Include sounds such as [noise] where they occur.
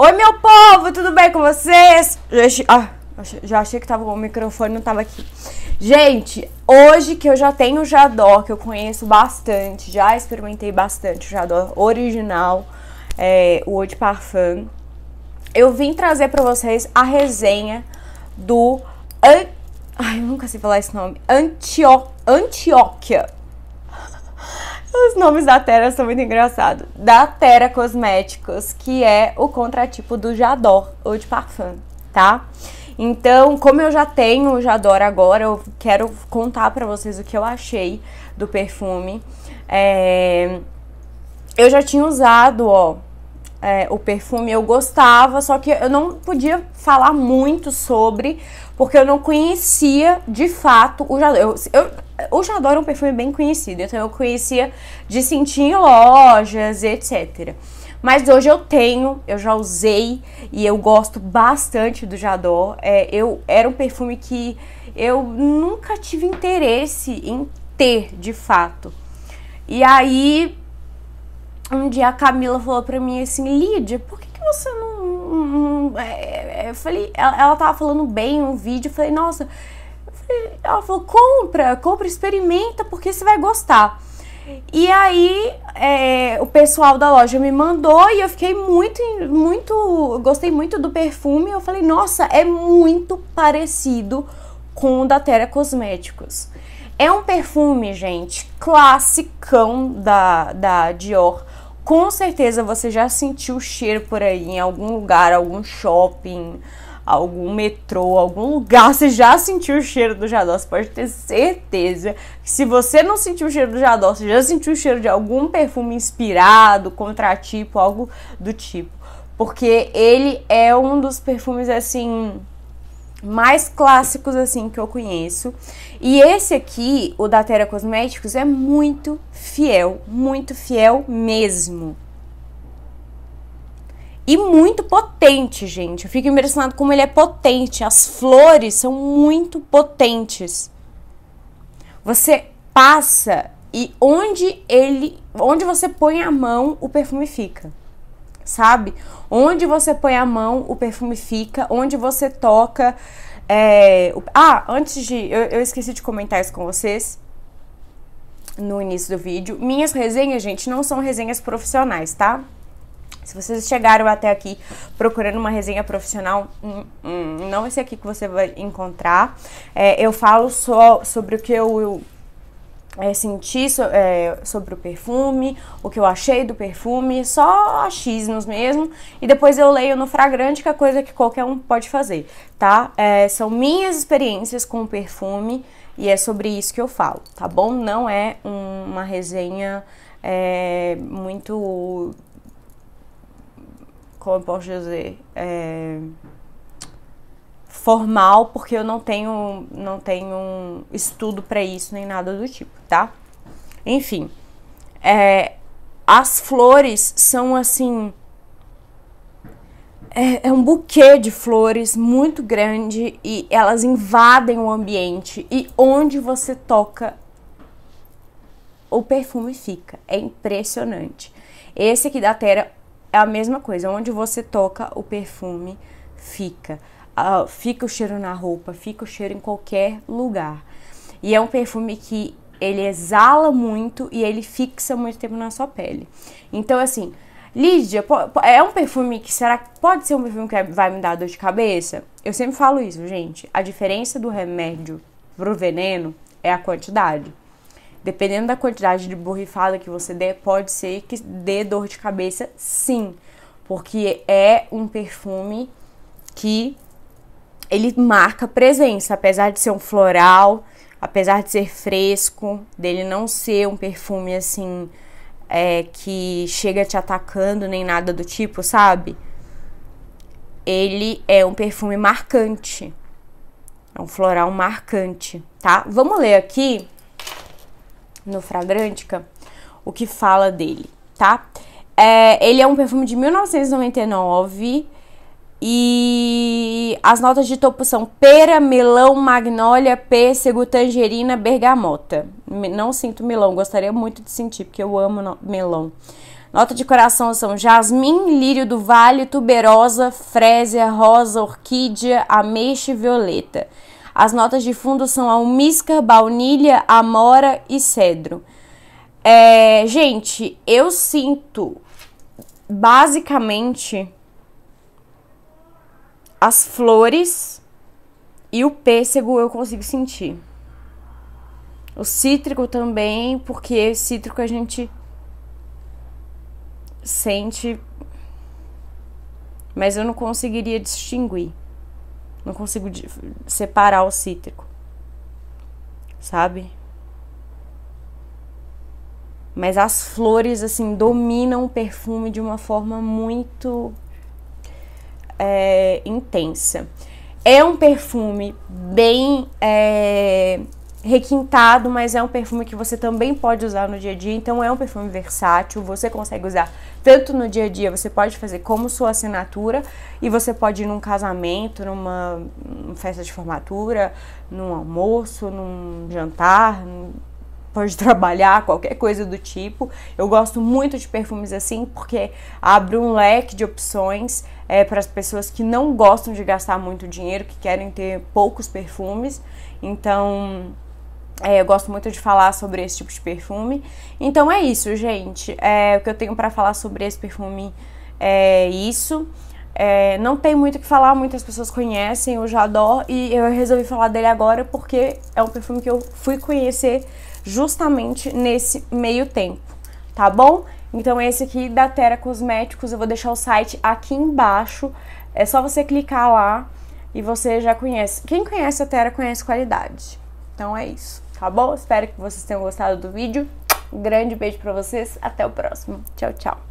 Oi, meu povo, tudo bem com vocês? Gente, ah, já achei que tava, o microfone não tava aqui. Gente, hoje que eu já tenho Jadó, que eu conheço bastante, já experimentei bastante o Jadó original, é, o Eau de Parfum, eu vim trazer para vocês a resenha do... An... Ai, eu nunca sei falar esse nome. Antio... Antioquia os nomes da Terra são muito engraçados. Da Terra Cosméticos, que é o contratipo do Jador, ou de Parfum, tá? Então, como eu já tenho o Jador agora, eu quero contar para vocês o que eu achei do perfume. É... Eu já tinha usado, ó, é, o perfume eu gostava, só que eu não podia falar muito sobre, porque eu não conhecia de fato o Jador. Eu, eu, o Jador é um perfume bem conhecido, então eu conhecia de sentir em lojas, etc. Mas hoje eu tenho, eu já usei e eu gosto bastante do Jador. É, eu era um perfume que eu nunca tive interesse em ter de fato. E aí um dia a Camila falou pra mim assim, Lídia, por que, que você não. É, é, eu falei, ela, tava falando bem um vídeo, eu falei, nossa. ela falou, compra, compra, experimenta, porque você vai gostar. E aí é, o pessoal da loja me mandou e eu fiquei muito, muito. Gostei muito do perfume. Eu falei, nossa, é muito parecido com o da Terra Cosméticos. É um perfume, gente, classicão da, da Dior. Com certeza você já sentiu o cheiro por aí, em algum lugar, algum shopping, algum metrô, algum lugar, [laughs] você já sentiu o cheiro do jadó. Você pode ter certeza que se você não sentiu o cheiro do jadó, você já sentiu o cheiro de algum perfume inspirado, contratipo, algo do tipo. Porque ele é um dos perfumes assim mais clássicos assim que eu conheço. E esse aqui, o da Terra Cosméticos, é muito fiel, muito fiel mesmo. E muito potente, gente. Eu fico impressionado como ele é potente. As flores são muito potentes. Você passa e onde ele, onde você põe a mão, o perfume fica sabe? Onde você põe a mão, o perfume fica, onde você toca. É... Ah, antes de. Eu, eu esqueci de comentar isso com vocês no início do vídeo. Minhas resenhas, gente, não são resenhas profissionais, tá? Se vocês chegaram até aqui procurando uma resenha profissional, hum, hum, não esse aqui que você vai encontrar. É, eu falo só sobre o que eu, eu é, sentir so, é, sobre o perfume, o que eu achei do perfume, só achismos mesmo. E depois eu leio no fragrante, que é coisa que qualquer um pode fazer, tá? É, são minhas experiências com o perfume e é sobre isso que eu falo, tá bom? Não é um, uma resenha é, muito. Como eu posso dizer? É, formal, porque eu não tenho, não tenho estudo para isso nem nada do tipo, tá? Enfim, é, as flores são assim. É, é, um buquê de flores muito grande e elas invadem o ambiente. E onde você toca, o perfume fica. É impressionante. Esse aqui da Terra é a mesma coisa. Onde você toca, o perfume fica Fica. Ah, fica o cheiro na roupa, fica o cheiro em qualquer lugar. E é um perfume que ele exala muito e ele fixa muito tempo na sua pele. Então, assim, Lídia, é um perfume que será que pode ser um perfume que vai me dar dor de cabeça? Eu sempre falo isso, gente. A diferença do remédio pro veneno é a quantidade. Dependendo da quantidade de borrifada que você der, pode ser que dê dor de cabeça, sim, porque é um perfume que ele marca presença, apesar de ser um floral, apesar de ser fresco, dele não ser um perfume assim é, que chega te atacando nem nada do tipo, sabe? Ele é um perfume marcante. É um floral marcante, tá? Vamos ler aqui no Fragrântica o que fala dele, tá? É, ele é um perfume de 1999 e as notas de topo são pera, melão, magnólia, pêssego, tangerina, bergamota. Não sinto melão, gostaria muito de sentir, porque eu amo melão. Nota de coração são jasmim, lírio do vale, tuberosa, frésia, rosa, orquídea, ameixa e violeta. As notas de fundo são almíscar, baunilha, amora e cedro. É, gente, eu sinto basicamente as flores e o pêssego eu consigo sentir. O cítrico também, porque cítrico a gente sente, mas eu não conseguiria distinguir. Não consigo separar o cítrico. Sabe? Mas as flores assim dominam o perfume de uma forma muito é, intensa. É um perfume bem é, requintado, mas é um perfume que você também pode usar no dia a dia. Então é um perfume versátil, você consegue usar tanto no dia a dia, você pode fazer como sua assinatura e você pode ir num casamento, numa festa de formatura, num almoço, num jantar, pode [laughs] trabalhar, qualquer coisa do tipo. Eu gosto muito de perfumes assim porque abre um leque de opções é, para as pessoas que não gostam de gastar muito dinheiro, que querem ter poucos perfumes. Então, é, eu gosto muito de falar sobre esse tipo de perfume. Então é isso, gente. É, o que eu tenho para falar sobre esse perfume é isso. É, não tem muito o que falar, muitas pessoas conhecem, eu já adoro, e eu resolvi falar dele agora porque é um perfume que eu fui conhecer justamente nesse meio tempo, tá bom? Então esse aqui da Terra Cosméticos, eu vou deixar o site aqui embaixo, é só você clicar lá e você já conhece. Quem conhece a Terra conhece qualidade. Então é isso, tá bom? Espero que vocês tenham gostado do vídeo. Um grande beijo para vocês, até o próximo. Tchau, tchau.